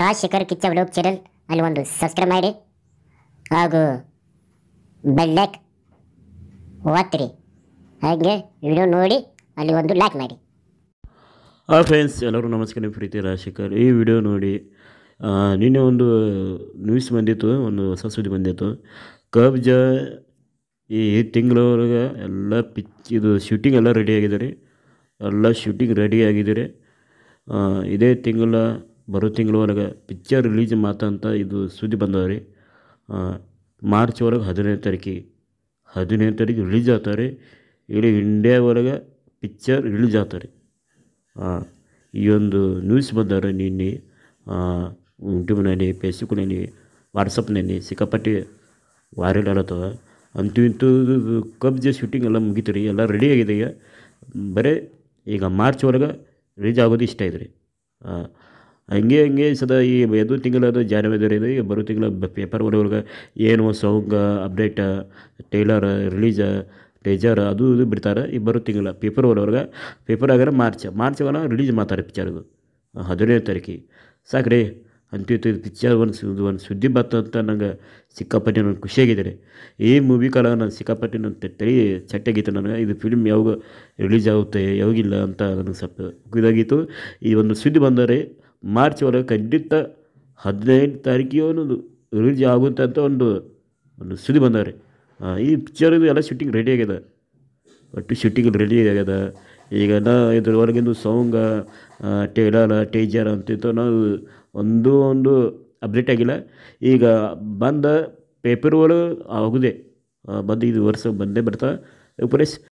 Rajashekhar Kichcha vlog channel ಅಲ್ಲಿ ಒಂದು subscribe ಮಾಡಿ ಹಾಗೂ ಲೈಕ್ ಒತ್ತಿರಿ ಹಾಗೆ ವಿಡಿಯೋ ನೋಡಿ ಅಲ್ಲಿ ಒಂದು ಲೈಕ್ ಮಾಡಿ ಹಾಂ ಫ್ರೆಂಡ್ಸ್ ಎಲ್ಲರೂ ನಮಸ್ಕಾರ ಪ್ರೀತಿ ರಾಜಶೇಖರ್ ಈ ವಿಡಿಯೋ ನೋಡಿ ನಿನ್ನೆ ಒಂದು ನ್ಯೂಸ್ ಬಂದಿತ್ತು ಒಂದು ಹೊಸ ಸುದ್ದಿ ಬಂದಿತ್ತು ಕಬ್ಜ ಈ ತಿಂಗಳವರೆಗೆ ಎಲ್ಲ ಪಿಚ್ ಇದು ಶೂಟಿಂಗ್ ಎಲ್ಲ ರೆಡಿ ಆಗಿದ್ದಾರೆ ಎಲ್ಲ ಶೂಟಿಂಗ್ ರೆಡಿ ಆಗಿದ್ದಾರೆ ಇದೇ ತಿಂಗಳ ಬರೋ ತಿಂಗಳವರೆಗೆ ಪಿಕ್ಚರ್ ರಿಲೀಸ್ ಮಾತಂತ ಇದು ಸುದ್ದಿ ಬಂದವ ರೀ ಮಾರ್ಚ್ ಒಳಗೆ ಹದಿನೈದು ತಾರೀಕಿಗೆ ಹದಿನೈದು ತಾರೀಕು ರಿಲೀಸ್ ಆಗ್ತಾವ ರೀ ಇಲ್ಲಿ ಇಂಡಿಯಾ ಪಿಕ್ಚರ್ ರಿಲೀಸ್ ಆಗ್ತಾವ ರೀ ಈ ಒಂದು ನ್ಯೂಸ್ ಬಂದವ್ರೆ ನಿನ್ನೆ ಯೂಟ್ಯೂಬ್ನಲ್ಲಿ ಫೇಸ್ಬುಕ್ನಲ್ಲಿ ವಾಟ್ಸಪ್ನಲ್ಲಿ ಸಿಕ್ಕಾಪಟ್ಟೆ ವೈರಲ್ ಆಗತ್ತವ ಅಂತೂ ಇಂತೂ ಕಬ್ಜ ಶೂಟಿಂಗ್ ಎಲ್ಲ ಮುಗೀತು ರೀ ಎಲ್ಲ ರೆಡಿ ಆಗಿದೆ ಈಗ ಬರೀ ಈಗ ಮಾರ್ಚ್ ಒಳಗೆ ರಿಲೀಸ್ ಆಗೋದು ಇಷ್ಟ ಇದೆ ರೀ ಹಂಗೆ ಹಂಗೆ ಸದಾ ಈ ಎದು ತಿಂಗಳ ಜಾನ್ವರಿದು ಈಗ ಬರೋ ತಿಂಗಳ ಪೇಪರ್ ಬರೋವರೆಗೆ ಏನು ಸಾಂಗ್ ಅಪ್ಡೇಟ ಟೈಲರ್ ರಿಲೀಜ ಟೇಜರ್ ಅದು ಇದು ಬಿಡ್ತಾರೆ ಈ ಬರೋ ತಿಂಗಳ ಪೇಪರ್ ಬರೋವರೆಗೆ ಪೇಪರ್ ಆಗಾರ ಮಾರ್ಚ್ ಮಾರ್ಚ್ ಒಳಗೆ ರಿಲೀಸ್ ಮಾಡ್ತಾರೆ ಪಿಕ್ಚರ್ದು ಹದಿನೈದು ತಾರೀಕು ಸಾಕು ಅಂತಿತ್ತು ಇದು ಪಿಕ್ಚರ್ ಒಂದು ಒಂದು ಸುದ್ದಿ ಅಂತ ನಂಗೆ ಸಿಕ್ಕಾಪಟ್ಟೆ ನನಗೆ ಖುಷಿಯಾಗಿದೆ ರೀ ಈ ಮೂವಿ ಕಾಲ ನಾನು ಸಿಕ್ಕಾಪಟ್ಟೆ ನನ್ನ ತಲೆ ಚಟ್ಟಾಗಿತ್ತು ನನಗೆ ಇದು ಫಿಲ್ಮ್ ಯಾವಾಗ ರಿಲೀಸ್ ಆಗುತ್ತೆ ಯಾವಾಗಿಲ್ಲ ಅಂತ ನನಗೆ ಸ್ವಲ್ಪ ಇದಾಗಿತ್ತು ಈ ಒಂದು ಸುದ್ದಿ ಬಂದರೆ ಮಾರ್ಚ್ವರೆಗೆ ಖಂಡಿತ ಹದಿನೈದು ತಾರೀಕಿಗೆ ಒಂದು ರಿಲೀಸ್ ಆಗುತ್ತೆ ಅಂತ ಒಂದು ಒಂದು ಸುದ್ದಿ ಬಂದವ್ರಿ ಈ ಪಿಕ್ಚರ್ದು ಎಲ್ಲ ಶೂಟಿಂಗ್ ರೆಡಿ ಆಗ್ಯದ ಒಟ್ಟು ಶೂಟಿಂಗ್ ರೆಡಿ ಆಗ್ಯದ ಈಗ ನಾ ಇದ್ರವರೆಗಿಂದು ಸಾಂಗ ಟೇಲರ್ ಟೇಜರ್ ಅಂತಿತ್ತು ನಾವು ಒಂದು ಒಂದು ಅಪ್ಡೇಟ್ ಆಗಿಲ್ಲ ಈಗ ಬಂದ ಪೇಪರ್ ಒಳಗೆ ಆಗೋದೇ ಬಂದು ಇದು ವರ್ಷ ಬಂದೇ ಬರ್ತಾ ಉಪರೇಶ್